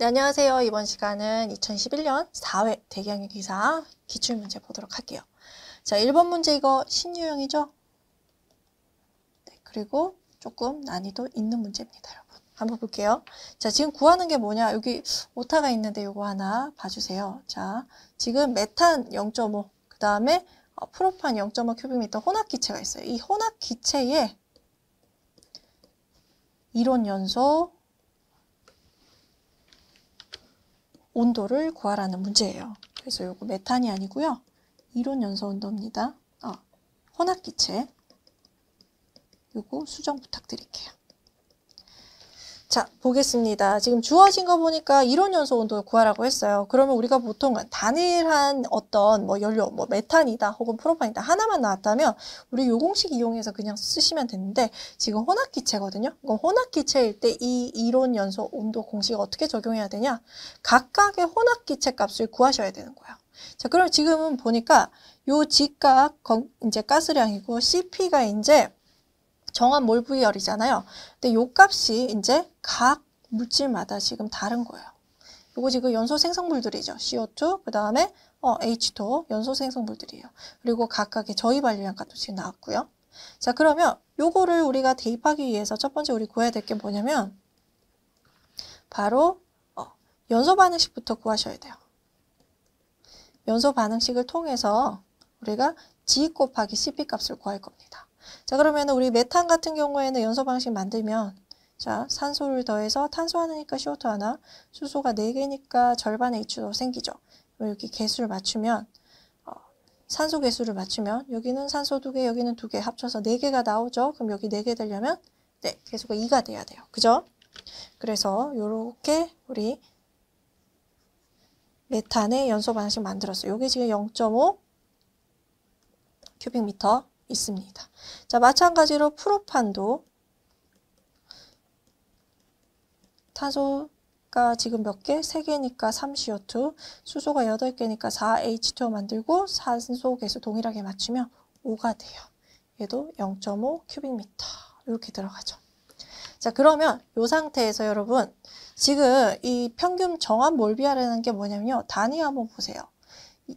네, 안녕하세요. 이번 시간은 2011년 4회 대기항의 기사 기출문제 보도록 할게요. 자, 1번 문제 이거 신유형이죠? 네, 그리고 조금 난이도 있는 문제입니다, 여러분. 한번 볼게요. 자, 지금 구하는 게 뭐냐? 여기 오타가 있는데 이거 하나 봐주세요. 자, 지금 메탄 0.5, 그 다음에 어, 프로판 0.5 큐빅미터 혼합기체가 있어요. 이혼합기체에 이론 연소, 온도를 구하라는 문제예요. 그래서 요거 메탄이 아니고요. 이론 연소 온도입니다. 어, 혼합기체. 요거 수정 부탁드릴게요. 자, 보겠습니다. 지금 주어진 거 보니까 이론 연소 온도 를 구하라고 했어요. 그러면 우리가 보통 단일한 어떤 뭐 연료, 뭐 메탄이다 혹은 프로판이다 하나만 나왔다면 우리 요 공식 이용해서 그냥 쓰시면 되는데 지금 혼합 기체거든요. 그럼 혼합 기체일 때 이 이론 연소 온도 공식 을 어떻게 적용해야 되냐? 각각의 혼합 기체 값을 구하셔야 되는 거예요. 자, 그럼 지금은 보니까 요 G값 이제 가스량이고 CP가 이제 정한 몰 부위열이잖아요. 근데 요 값이 이제 각 물질마다 지금 다른 거예요. 요거 지금 연소 생성물들이죠. CO2, 그 다음에 어, H2O 연소 생성물들이에요. 그리고 각각의 저희 발열량 값도 지금 나왔고요. 자 그러면 요거를 우리가 대입하기 위해서 첫 번째 우리 구해야 될 게 뭐냐면 바로 어, 연소 반응식부터 구하셔야 돼요. 연소 반응식을 통해서 우리가 G 곱하기 CP 값을 구할 겁니다. 자 그러면 우리 메탄 같은 경우에는 연소 방식 만들면 자 산소를 더해서 탄소 하나니까 CO2 하나 수소가 4개니까 절반의 이추로 생기죠. 이렇게 개수를 맞추면 어, 산소 개수를 맞추면 여기는 산소 2개 여기는 2개 합쳐서 4개가 나오죠. 그럼 여기 4개 되려면 네 개수가 2가 돼야 돼요. 그죠? 그래서 이렇게 우리 메탄의 연소 반식 만들었어요. 이게 지금 0.5 큐빅미터 있습니다. 자, 마찬가지로 프로판도 탄소가 지금 몇 개? 3개니까 3CO2, 수소가 8개니까 4H2O 만들고 산소 계수 동일하게 맞추면 5가 돼요. 얘도 0.5 큐빅미터 이렇게 들어가죠. 자 그러면 이 상태에서 여러분 지금 이 평균 정한 몰비아라는 게 뭐냐면요. 단위 한번 보세요.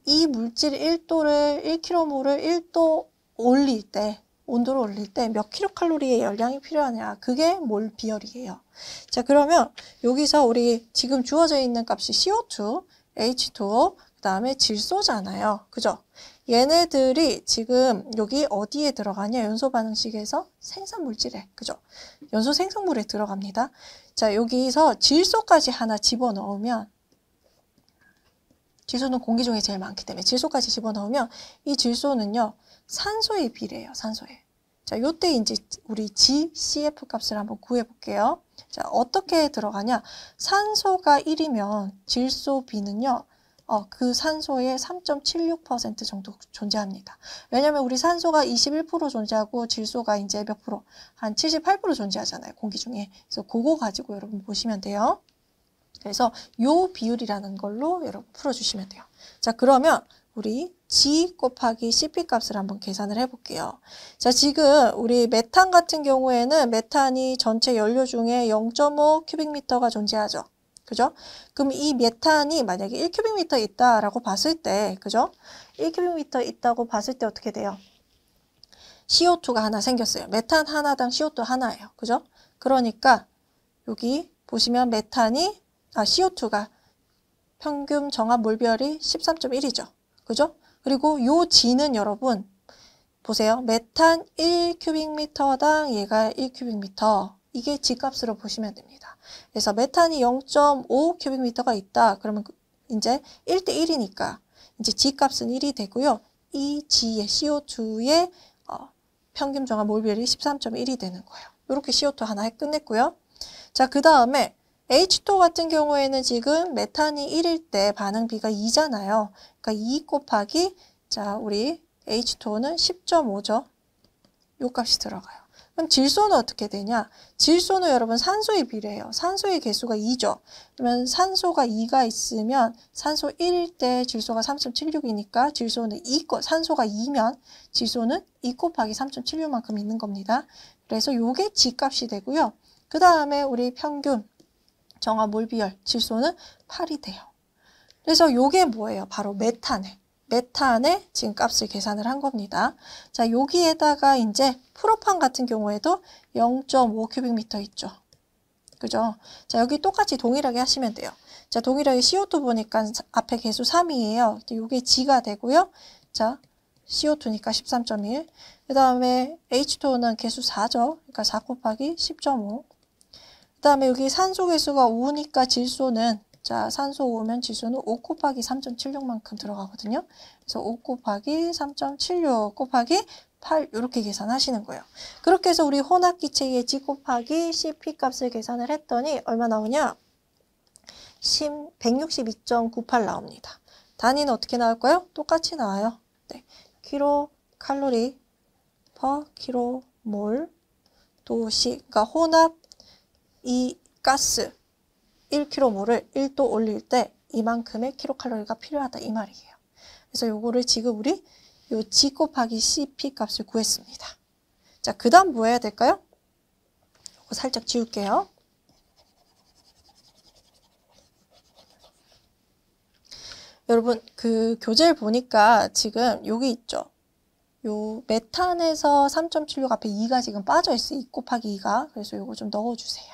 이 물질 1도를 1km를 1도 올릴 때 온도를 올릴 때 몇 킬로칼로리의 열량이 필요하냐 그게 몰 비열이에요. 자 그러면 여기서 우리 지금 주어져 있는 값이 CO2, H2O 그 다음에 질소잖아요. 그죠? 얘네들이 지금 여기 어디에 들어가냐 연소 반응식에서 생산 물질에 그죠? 연소 생성물에 들어갑니다. 자 여기서 질소까지 하나 집어넣으면 질소는 공기 중에 제일 많기 때문에 질소까지 집어넣으면 이 질소는요. 산소에 비례해요. 산소에. 자, 요때 이제 우리 GCF 값을 한번 구해볼게요. 자, 어떻게 들어가냐? 산소가 1이면 질소 B는요. 어, 그 산소의 3.76% 정도 존재합니다. 왜냐면 우리 산소가 21% 존재하고 질소가 이제 몇 프로? 한 78% 존재하잖아요. 공기 중에. 그래서 그거 가지고 여러분 보시면 돼요. 그래서 요 비율이라는 걸로 여러분 풀어주시면 돼요. 자 그러면 우리 G 곱하기 CP 값을 한번 계산을 해볼게요. 자 지금 우리 메탄 같은 경우에는 메탄이 전체 연료 중에 0.5 큐빅미터가 존재하죠. 그죠? 그럼 이 메탄이 만약에 1 큐빅미터 있다라고 봤을 때, 그죠? 1 큐빅미터 있다고 봤을 때 어떻게 돼요? CO2가 하나 생겼어요. 메탄 하나당 CO2 하나예요. 그죠? 그러니까 여기 보시면 메탄이 아, CO2가 평균 정합 몰별이 13.1이죠. 그죠? 그리고 요 G는 여러분 보세요. 메탄 1큐빅미터당 얘가 1큐빅미터 이게 G값으로 보시면 됩니다. 그래서 메탄이 0.5 큐빅미터가 있다. 그러면 그 이제 1대 1이니까 이제 G값은 1이 되고요. 이 G의 CO2의 어, 평균 정화 몰별이 13.1이 되는 거예요. 이렇게 CO2 하나 끝냈고요. 자, 그 다음에 H2 같은 경우에는 지금 메탄이 1일 때 반응비가 2잖아요. 그러니까 2 e 곱하기 자 우리 H2는 10.5죠. 요 값이 들어가요. 그럼 질소는 어떻게 되냐? 질소는 여러분 산소의 비례예요. 산소의 개수가 2죠. 그러면 산소가 2가 있으면 산소 1일 때 질소가 3.76이니까 질소는 2, 산소가 2면 질소는 2 곱하기 3.76만큼 있는 겁니다. 그래서 요게 G값이 되고요. 그 다음에 우리 평균 정화 몰비열 질소는 8이 돼요. 그래서 요게 뭐예요? 바로 메탄에 메탄에 지금 값을 계산을 한 겁니다. 자, 여기에다가 이제 프로판 같은 경우에도 0.5 큐빅미터 있죠. 그죠? 자, 여기 똑같이 동일하게 하시면 돼요. 자, 동일하게 CO2 보니까 앞에 개수 3이에요. 이게 G가 되고요. 자, CO2니까 13.1. 그 다음에 H2O는 개수 4죠. 그러니까 4 곱하기 10.5. 그 다음에 여기 산소 개수가 5니까 질소는 자 산소 5면 질소는 5 곱하기 3.76만큼 들어가거든요. 그래서 5 곱하기 3.76 곱하기 8 이렇게 계산하시는 거예요. 그렇게 해서 우리 혼합기체의 G 곱하기 CP 값을 계산을 했더니 얼마 나오냐? 162.98 나옵니다. 단위는 어떻게 나올까요? 똑같이 나와요. 네. 키로 칼로리 퍼 키로 몰 도시 그러니까 혼합 이 가스 1kg를 1도 올릴 때 이만큼의 킬로칼로리가 필요하다 이 말이에요. 그래서 요거를 지금 우리 요 G 곱하기 CP 값을 구했습니다. 자, 그 다음 뭐 해야 될까요? 요거 살짝 지울게요. 여러분 그 교재를 보니까 지금 여기 있죠. 요 메탄에서 3.76 앞에 2가 지금 빠져 있어요. 2 곱하기 2가. 그래서 요거 좀 넣어주세요.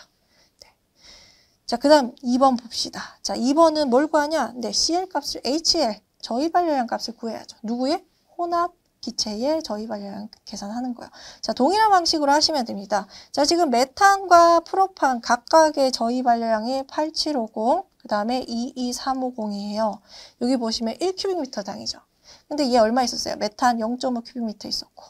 자, 그 다음 2번 봅시다. 자, 2번은 뭘 구하냐? 네, CL 값을 HL, 저희발열량 값을 구해야죠. 누구의? 혼합 기체의 저희발열량 계산하는 거예요. 자, 동일한 방식으로 하시면 됩니다. 자, 지금 메탄과 프로판 각각의 저희발열량이 8750, 그 다음에 22350이에요. 여기 보시면 1큐빅미터당이죠. 근데 얘 얼마 있었어요? 메탄 0.5큐빅미터 있었고,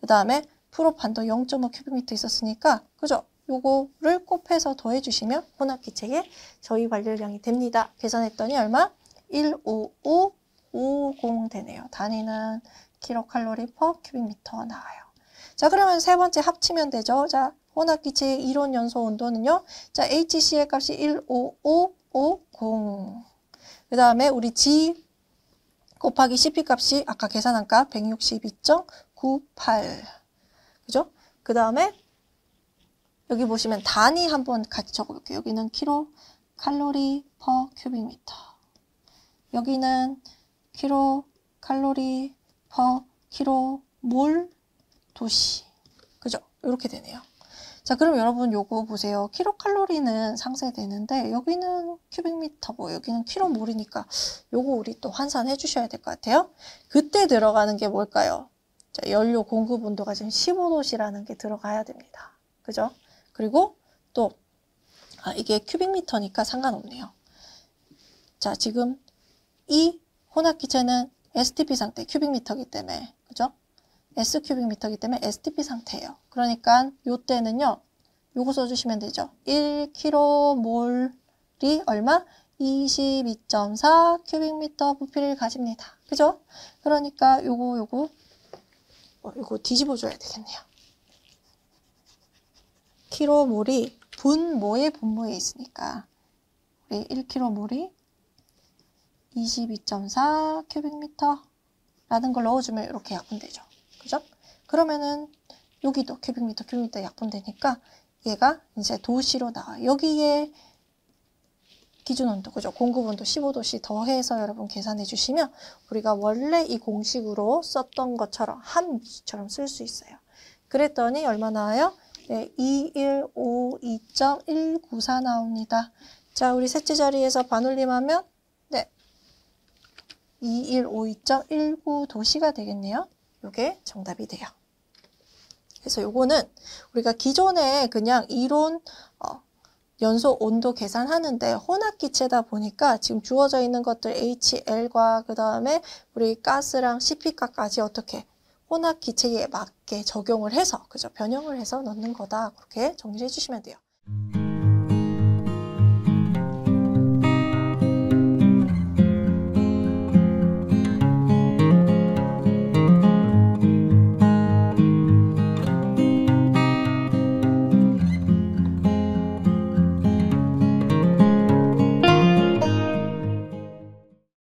그 다음에 프로판도 0.5 큐빅미터 있었으니까 그죠? 요거를 곱해서 더해주시면 혼합기체의 저희 완료량이 됩니다. 계산했더니 얼마? 15550 되네요. 단위는 킬로칼로리 퍼 큐빅미터 나와요. 자 그러면 세 번째 합치면 되죠. 자 혼합기체의 이론 연소 온도는요. 자 HC의 값이 15550. 그 다음에 우리 G 곱하기 CP 값이 아까 계산한 값 162.98. 그죠? 그 다음에 여기 보시면 단위 한번 같이 적어볼게요. 여기는 키로 칼로리 퍼 큐빅 미터. 여기는 키로 칼로리 퍼키로몰 도시. 그죠? 이렇게 되네요. 자, 그럼 여러분 요거 보세요. 키로칼로리는 상쇄되는데 여기는 큐빅미터고 여기는 키로몰이니까 요거 우리 또 환산해 주셔야 될 것 같아요. 그때 들어가는 게 뭘까요? 자, 연료 공급 온도가 지금 1 5도시라는게 들어가야 됩니다. 그죠? 그리고 또 아, 이게 큐빅미터니까 상관없네요. 자, 지금 이 혼합 기체는 STP 상태, 큐빅미터기 때문에 그죠? S 큐빅미터기 때문에 STP 상태예요. 그러니까 요때는요. 요거 써주시면 되죠. 1km몰이 얼마? 22.4 큐빅미터 부피를 가집니다. 그죠? 그러니까 요거 요거 어, 요거 뒤집어 줘야 되겠네요. 1kg몰이 분모의 분모에 있으니까 우리 1kg몰이 22.4 큐빅미터 라는 걸 넣어주면 이렇게 약분되죠. 그죠? 그러면은 여기도 큐빅미터 큐빅미터 약분되니까 얘가 이제 도시로 나와 여기에 기준 온도, 그죠? 공급 온도 15도씨 더해서 여러분 계산해 주시면 우리가 원래 이 공식으로 썼던 것처럼 한 미끼처럼 쓸 수 있어요. 그랬더니 얼마 나와요? 네, 2152.194 나옵니다. 자, 우리 셋째 자리에서 반올림하면 네, 2152.19 도시가 되겠네요. 이게 정답이 돼요. 그래서 요거는 우리가 기존에 그냥 이론 어, 연소 온도 계산하는데 혼합 기체다 보니까 지금 주어져 있는 것들 HL과 그 다음에 우리 가스랑 CP가까지 어떻게 혼합 기체에 맞게 적용을 해서 그죠 변형을 해서 넣는 거다 그렇게 정리해 주시면 돼요.